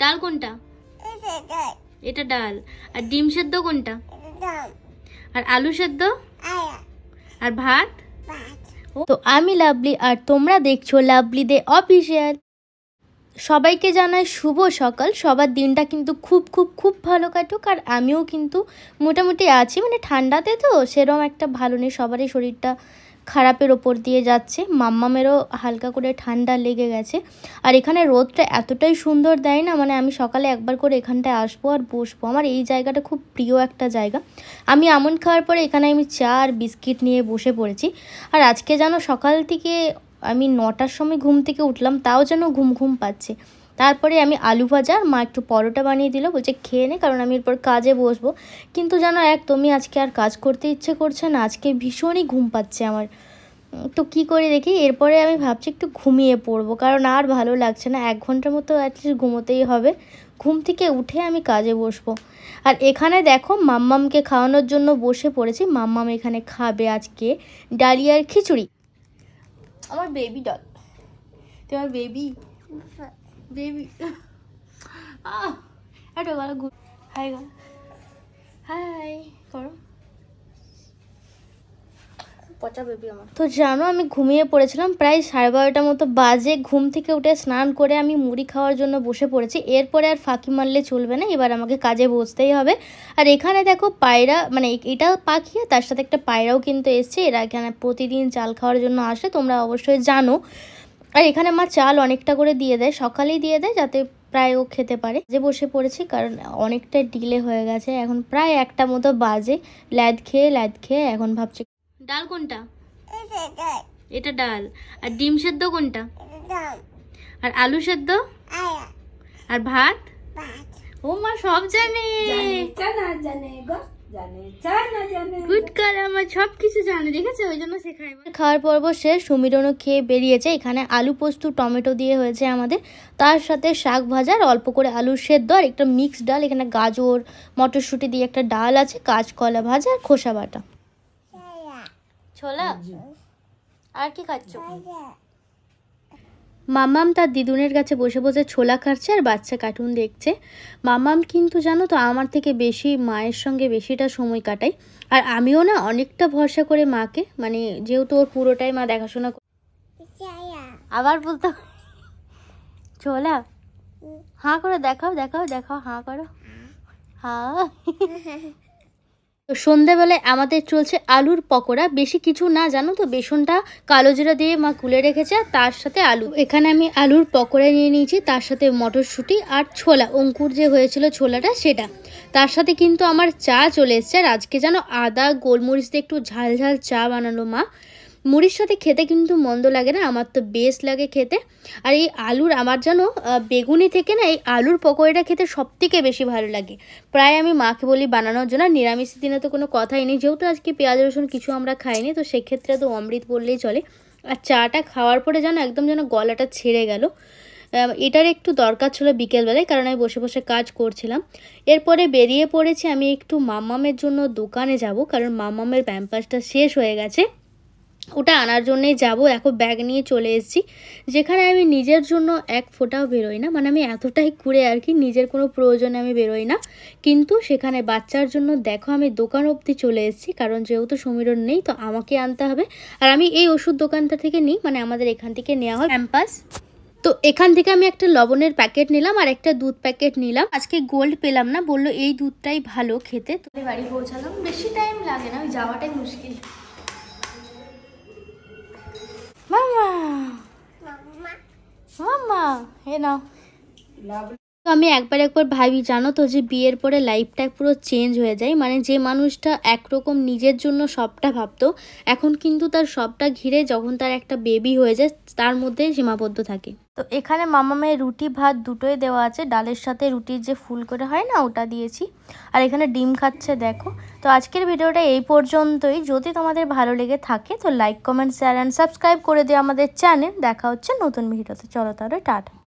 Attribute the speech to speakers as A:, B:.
A: ডাল কোনটা এটা ডাল আর ডিম সেদ্ধ কোনটা আর আলু সেদ্ধ আর ভাত তো আমি লাভলি আর তোমরা দেখছো লাভলি দে অফিসিয়াল সবাইকে জানাই শুভ সকাল সবার দিনটা কিন্তু খুব খুব খুব ভালো কাটুক আর আমিও কিন্তু মোটামুটি আছি মানে ঠান্ডাতে তো সেরকম একটা ভালো নেই সবারই শরীরটা খারাপের ওপর দিয়ে যাচ্ছে মাম্মামেরও হালকা করে ঠান্ডা লেগে গেছে আর এখানে রোদটা এতটাই সুন্দর দেয় না মানে আমি সকালে একবার করে এখানটায় আসবো আর বসবো আমার এই জায়গাটা খুব প্রিয় একটা জায়গা আমি আমন খাওয়ার পরে এখানে আমি চা আর বিস্কিট নিয়ে বসে পড়েছি আর আজকে যেন সকাল থেকে আমি নটার সময় ঘুম থেকে উঠলাম তাও যেন ঘুম ঘুম পাচ্ছে তারপরে আমি আলু ভাজা মা একটু পরোটা বানিয়ে দিল বলছে খেয়ে নে কারণ আমি এরপর কাজে বসবো কিন্তু জানো একদমই আজকে আর কাজ করতে ইচ্ছে করছে না আজকে ভীষণই ঘুম পাচ্ছে আমার তো কি করে দেখি এরপরে আমি ভাবছি একটু ঘুমিয়ে পড়বো কারণ আর ভালো লাগছে না এক ঘন্টার মতো অ্যাটলিস্ট ঘুমোতেই হবে ঘুম থেকে উঠে আমি কাজে বসবো আর এখানে দেখো মাম্মামকে খাওয়ানোর জন্য বসে পড়েছি মাম্মাম এখানে খাবে আজকে ডালিয়ার খিচুড়ি আমার বেবি ডল তোমার বেবি বেবি একটা গলা ঘুর করো পচা বেবি আমার তো জানো আমি ঘুমিয়ে পড়েছিলাম প্রায় সাড়ে বারোটার মতো বাজে ঘুম থেকে উঠে স্নান করে আমি মুড়ি খাওয়ার জন্য বসে পড়েছি এরপরে আর ফাঁকি মারলে চলবে না এবার আমাকে কাজে বসতেই হবে আর এখানে দেখো পায়রা মানে এটা পাখি তার সাথে একটা পায়রাও কিন্তু এসছে এরা এখানে প্রতিদিন চাল খাওয়ার জন্য আসে তোমরা অবশ্যই জানো আর এখানে মা চাল অনেকটা করে দিয়ে দেয় সকালেই দিয়ে দেয় যাতে প্রায় ও খেতে পারে যে বসে পড়েছি কারণ অনেকটা ডিলে হয়ে গেছে এখন প্রায় একটা মতো বাজে ল্যাদ খেয়ে ল্যাদ খেয়ে এখন ভাবছে ডাল কোনটা এটা ডাল আর ডিম সেদ্ধ কোনটা আর আলু সেদ্ধ আর ভাত ও মা সব জানে জানে গো আমার সব কিছু জানে দেখেছে ওই জন্য শেখাই খাওয়ার পর্ব শেষ সুমিরনও খেয়ে বেরিয়েছে এখানে আলু পোস্ত টমেটো দিয়ে হয়েছে আমাদের তার সাথে শাক ভাজার অল্প করে আলুর সেদ্ধ আর একটা মিক্সড ডাল এখানে গাজর মটরশুঁটি দিয়ে একটা ডাল আছে কাঁচকলা ভাজা আর খোসা বাটা ছোলা আর কি খাচ্ছ মাম্মাম তার দিদুনের কাছে বসে বসে ছোলা খাচ্ছে আর বাচ্চা কার্টুন দেখছে মাম্মাম কিন্তু জানো তো আমার থেকে বেশি মায়ের সঙ্গে বেশিটা সময় কাটাই আর আমিও না অনেকটা ভরসা করে মাকে মানে যেহেতু ওর পুরোটাই মা দেখাশোনা আবার বলতো ছোলা হাঁ করে দেখাও দেখাও দেখাও হাঁ করো হ্যাঁ তো সন্ধ্যাবেলায় আমাদের চলছে আলুর পকোড়া বেশি কিছু না জানো তো বেসনটা কালো জিরা দিয়ে মা কুলে রেখেছে আর তার সাথে আলু এখানে আমি আলুর পকোড়া নিয়ে নিয়েছি তার সাথে মটরশুঁটি আর ছোলা অঙ্কুর যে হয়েছিল ছোলাটা সেটা তার সাথে কিন্তু আমার চা চলে এসছে আর আজকে যেন আদা গোলমরিচ দিয়ে একটু ঝাল ঝাল চা বানালো মা মুড়ির সাথে খেতে কিন্তু মন্দ লাগে না আমার তো বেশ লাগে খেতে আর এই আলুর আমার যেন বেগুনি থেকে না এই আলুর পকোড়াটা খেতে সবথেকে বেশি ভালো লাগে প্রায় আমি মাকে বলি বানানোর জন্য নিরামিষ দিনে তো কোনো কথাই নেই যেহেতু আজকে পেঁয়াজ রসুন কিছু আমরা খাইনি তো সেক্ষেত্রে তো অমৃত বললেই চলে আর চাটা খাওয়ার পরে যেন একদম যেন গলাটা ছেড়ে গেল এটার একটু দরকার ছিল বিকেলবেলায় কারণ আমি বসে বসে কাজ করছিলাম এরপরে বেরিয়ে পড়েছি আমি একটু মামামের জন্য দোকানে যাব কারণ মামামের প্যাম্পাসটা শেষ হয়ে গেছে ওটা আনার জন্যেই যাব এখন ব্যাগ নিয়ে চলে এসেছি যেখানে আমি নিজের জন্য এক ফোটাও বেরোই না মানে আমি এতটাই ঘুরে আর কি নিজের কোনো প্রয়োজনে আমি বেরোই না কিন্তু সেখানে বাচ্চার জন্য দেখো আমি দোকান অবধি চলে এসেছি কারণ যেহেতু সমীরণ নেই তো আমাকে আনতে হবে আর আমি এই ওষুধ দোকানটা থেকে নিই মানে আমাদের এখান থেকে নেওয়া হয় ক্যাম্পাস তো এখান থেকে আমি একটা লবণের প্যাকেট নিলাম আর একটা দুধ প্যাকেট নিলাম আজকে গোল্ড পেলাম না বললো এই দুধটাই ভালো খেতে তো বাড়ি পৌঁছালাম বেশি টাইম লাগে না ওই যাওয়াটাই মুশকিল হে নাও আমি একবার একবার ভাবি জানো তো যে বিয়ের পরে লাইফটা পুরো চেঞ্জ হয়ে যায় মানে যে মানুষটা একরকম নিজের জন্য সবটা ভাবতো এখন কিন্তু তার সবটা ঘিরে যখন তার একটা বেবি হয়ে যায় তার মধ্যে সীমাবদ্ধ থাকে তো এখানে মামা মেয়ে রুটি ভাত দুটোই দেওয়া আছে ডালের সাথে রুটির যে ফুল করে হয় না ওটা দিয়েছি আর এখানে ডিম খাচ্ছে দেখো তো আজকের ভিডিওটা এই পর্যন্তই যদি তোমাদের ভালো লেগে থাকে তো like comment share and subscribe করে দিও আমাদের চ্যানেল দেখা হচ্ছে নতুন ভিডিওতে চলো তাহলে টাটা